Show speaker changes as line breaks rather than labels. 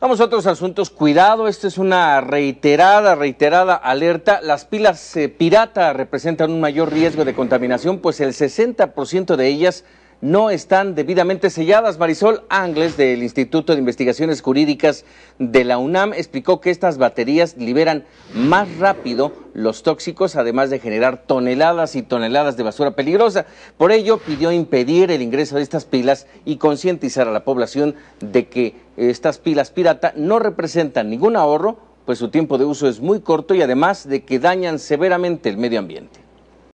Vamos a otros asuntos. Cuidado, esta es una reiterada, reiterada alerta. Las pilas eh, pirata representan un mayor riesgo de contaminación, pues el 60% de ellas no están debidamente selladas. Marisol Angles del Instituto de Investigaciones Jurídicas de la UNAM explicó que estas baterías liberan más rápido los tóxicos, además de generar toneladas y toneladas de basura peligrosa. Por ello, pidió impedir el ingreso de estas pilas y concientizar a la población de que estas pilas pirata no representan ningún ahorro, pues su tiempo de uso es muy corto y además de que dañan severamente el medio ambiente.